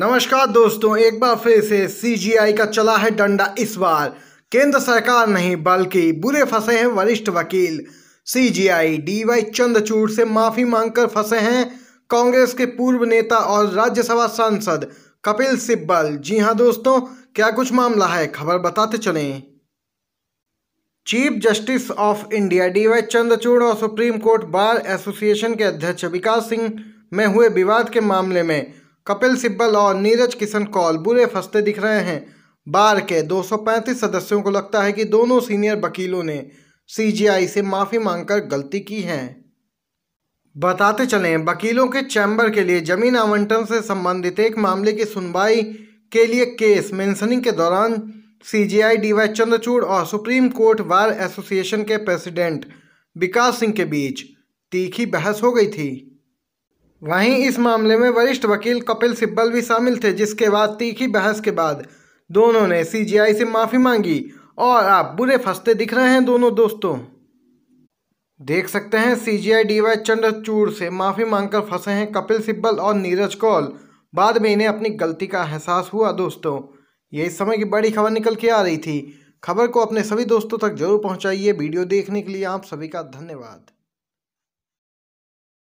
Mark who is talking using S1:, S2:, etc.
S1: नमस्कार दोस्तों एक बार फिर से सीजीआई का चला है डंडा इस बार केंद्र सरकार नहीं बल्कि बुरे फंसे हैं वरिष्ठ वकील सीजीआई डीवाई चंद्रचूड़ से माफी मांगकर फंसे हैं कांग्रेस के पूर्व नेता और राज्यसभा सांसद कपिल सिब्बल जी हां दोस्तों क्या कुछ मामला है खबर बताते चले chief justice of India DY Chandrachud और सुप्रीम कोर्ट बार एसोसिएशन के अध्यक्ष विकास सिंह में हुए विवाद के मामले में कपिल सिब्बल और नीरज किशन कौल बुरे फंसते दिख रहे हैं बार के 235 सदस्यों को लगता है कि दोनों सीनियर वकीलों ने सीजीआई से माफ़ी मांगकर गलती की है बताते चलें वकीलों के चैम्बर के लिए जमीन आवंटन से संबंधित एक मामले की सुनवाई के लिए केस मेंशनिंग के दौरान सीजीआई डीवाई चंद्रचूड़ और सुप्रीम कोर्ट बार एसोसिएशन के प्रेसिडेंट विकास सिंह के बीच तीखी बहस हो गई थी वहीं इस मामले में वरिष्ठ वकील कपिल सिब्बल भी शामिल थे जिसके बाद तीखी बहस के बाद दोनों ने सीजीआई से माफ़ी मांगी और आप बुरे फंसते दिख रहे हैं दोनों दोस्तों देख सकते हैं सीजीआई डीवाई चंद्रचूड़ से माफ़ी मांगकर फंसे हैं कपिल सिब्बल और नीरज कौल बाद में इन्हें अपनी गलती का एहसास हुआ दोस्तों ये इस समय की बड़ी खबर निकल के आ रही थी खबर को अपने सभी दोस्तों तक जरूर पहुँचाइए वीडियो देखने के लिए आप सभी का धन्यवाद